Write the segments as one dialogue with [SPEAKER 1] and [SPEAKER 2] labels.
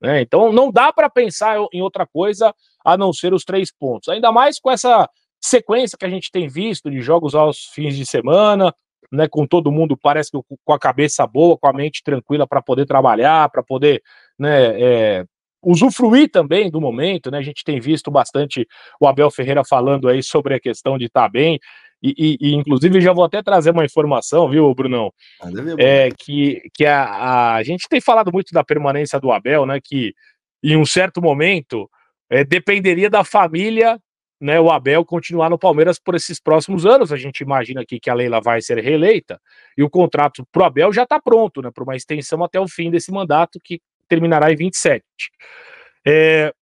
[SPEAKER 1] Né? Então não dá para pensar em outra coisa a não ser os três pontos. Ainda mais com essa sequência que a gente tem visto de jogos aos fins de semana, né, com todo mundo parece que com a cabeça boa, com a mente tranquila para poder trabalhar, para poder né, é, usufruir também do momento. Né? A gente tem visto bastante o Abel Ferreira falando aí sobre a questão de estar tá bem. E, e, e, inclusive já vou até trazer uma informação, viu, Brunão? É que, que a, a, a, gente tem falado muito da permanência do Abel, né? Que em um certo momento é, dependeria da família, né? O Abel continuar no Palmeiras por esses próximos anos. A gente imagina aqui que a Leila vai ser reeleita e o contrato pro Abel já está pronto, né? Para uma extensão até o fim desse mandato que terminará em 27. É,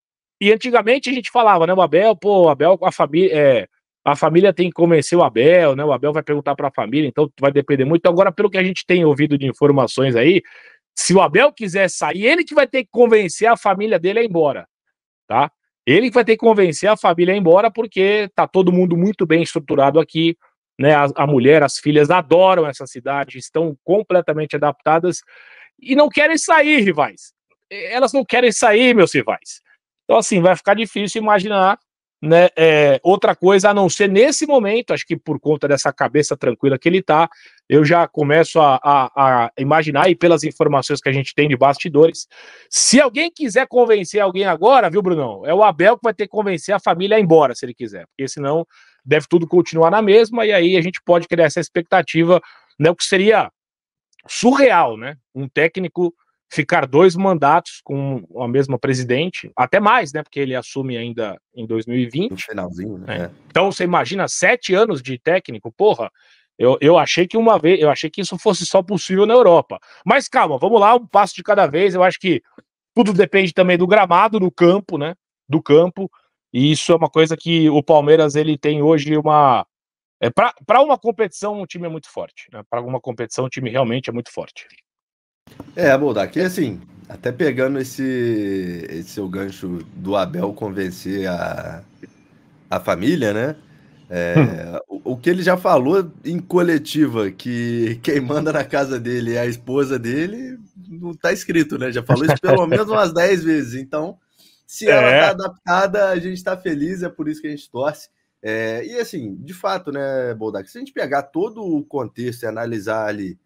[SPEAKER 1] e antigamente a gente falava, né, o Abel, pô, o Abel com a família, é, a família tem que convencer o Abel, né? O Abel vai perguntar para a família, então vai depender muito. Agora, pelo que a gente tem ouvido de informações aí, se o Abel quiser sair, ele que vai ter que convencer a família dele a ir embora, tá? Ele que vai ter que convencer a família a ir embora, porque tá todo mundo muito bem estruturado aqui, né? A, a mulher, as filhas adoram essa cidade, estão completamente adaptadas e não querem sair, rivais. Elas não querem sair, meus rivais. Então, assim, vai ficar difícil imaginar né, é, outra coisa a não ser nesse momento, acho que por conta dessa cabeça tranquila que ele tá, eu já começo a, a, a imaginar, e pelas informações que a gente tem de bastidores, se alguém quiser convencer alguém agora, viu, Brunão? É o Abel que vai ter que convencer a família a ir embora, se ele quiser, porque senão deve tudo continuar na mesma, e aí a gente pode criar essa expectativa, né, o que seria surreal, né? Um técnico ficar dois mandatos com a mesma presidente, até mais, né? Porque ele assume ainda em 2020. No finalzinho, né? É. é. Então você imagina sete anos de técnico, porra. Eu, eu achei que uma vez, eu achei que isso fosse só possível na Europa. Mas calma, vamos lá, um passo de cada vez. Eu acho que tudo depende também do gramado, do campo, né? Do campo. E isso é uma coisa que o Palmeiras ele tem hoje uma é para uma competição, o um time é muito forte. Né? Para alguma competição, o time realmente é muito forte.
[SPEAKER 2] É, Moldak, e assim, até pegando esse, esse seu gancho do Abel convencer a, a família, né? É, hum. o, o, que ele já falou em coletiva, que quem manda na casa dele é a esposa dele, não tá escrito, né? Já falou isso pelo menos umas 10 vezes. Então,
[SPEAKER 1] se é. ela tá
[SPEAKER 2] adaptada, a gente está feliz, é por isso que a gente torce. É, e assim, de fato, né, Boldac, se a gente pegar todo o contexto e analisar ali,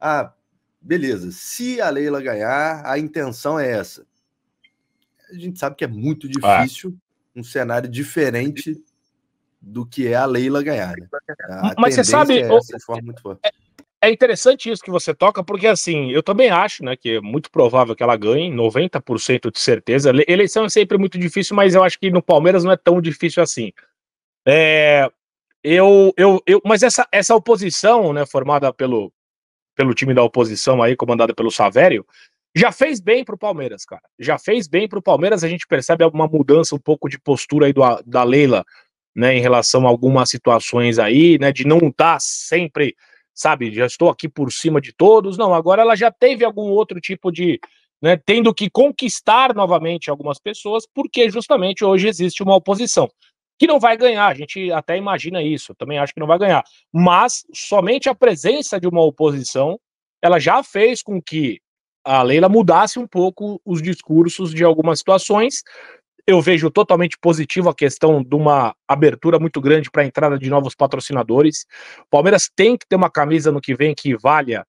[SPEAKER 2] ah, beleza, se a Leila ganhar, a intenção é essa. A gente sabe que é muito é. difícil ah. um cenário diferente
[SPEAKER 1] do que é a Leila
[SPEAKER 2] ganhar. Né? Mas você sabe. É, essa, é,
[SPEAKER 1] é, interessante isso que você toca, porque assim, eu também acho né, que é muito provável que ela ganhe, 90% de certeza. Eleição é sempre muito difícil, mas eu acho que no Palmeiras não é tão difícil assim. É, eu, eu, eu, mas essa, essa oposição né, formada pelo, pelo time da oposição aí, comandada pelo Savério, já fez bem pro Palmeiras, cara. Já fez bem pro Palmeiras. A gente percebe alguma mudança um pouco de postura aí do, da Leila, né, em relação a algumas situações aí, né, de não estar tá sempre, sabe, já estou aqui por cima de todos. Não, agora ela já teve algum outro tipo de, né, tendo que conquistar novamente algumas pessoas, porque justamente hoje existe uma oposição que não vai ganhar, a gente até imagina isso, também acho que não vai ganhar, mas somente a presença de uma oposição, ela já fez com que a Leila mudasse um pouco os discursos de algumas situações. Eu vejo totalmente positivo a questão de uma abertura muito grande para a entrada de novos patrocinadores. O Palmeiras tem que ter uma camisa no que vem que valha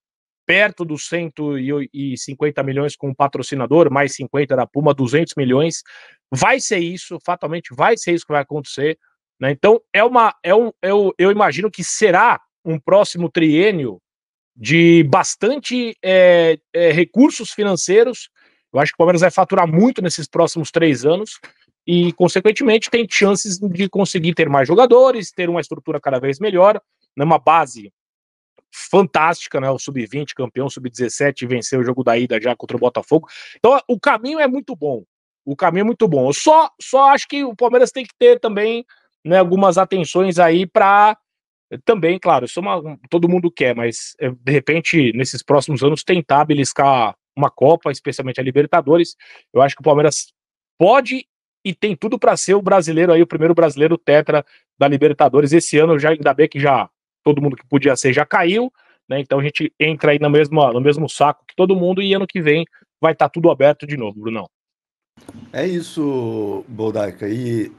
[SPEAKER 1] perto dos 150 milhões com o patrocinador, mais 50 da Puma, 200 milhões vai ser isso, fatalmente vai ser isso que vai acontecer. Né? Então, é uma, é um, eu, eu imagino que será um próximo triênio de bastante é, é, recursos financeiros. Eu acho que o Palmeiras vai faturar muito nesses próximos três anos e, consequentemente, tem chances de conseguir ter mais jogadores, ter uma estrutura cada vez melhor, né, uma base fantástica, né? O sub-20 campeão, sub-17 venceu o jogo da ida já contra o Botafogo. Então, o caminho é muito bom o caminho é muito bom. Eu só, só acho que o Palmeiras tem que ter também né, algumas atenções aí para eh, também, claro, isso é uma, todo mundo quer, mas eh, de repente nesses próximos anos tentar beliscar uma Copa, especialmente a Libertadores. Eu acho que o Palmeiras pode e tem tudo para ser o brasileiro aí, o primeiro brasileiro tetra da Libertadores esse ano. Já ainda bem que já todo mundo que podia ser já caiu, né? Então a gente entra aí no mesmo no mesmo saco que todo mundo e ano que vem vai estar tá tudo aberto de novo, Brunão.
[SPEAKER 2] É isso, Boldaca. E.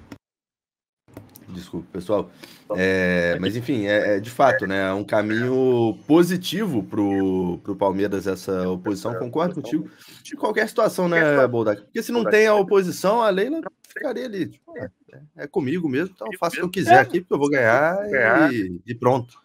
[SPEAKER 2] Desculpa, pessoal. É, é, mas, enfim, é, é, de fato, né? É um caminho positivo para o Palmeiras essa oposição. Concordo contigo. De qualquer situação, né, Boldaca? Porque se não tem a oposição, a Leila ficaria ali. Tipo, é, é, comigo mesmo, então eu faço o que eu quiser aqui, porque eu vou ganhar e, e pronto.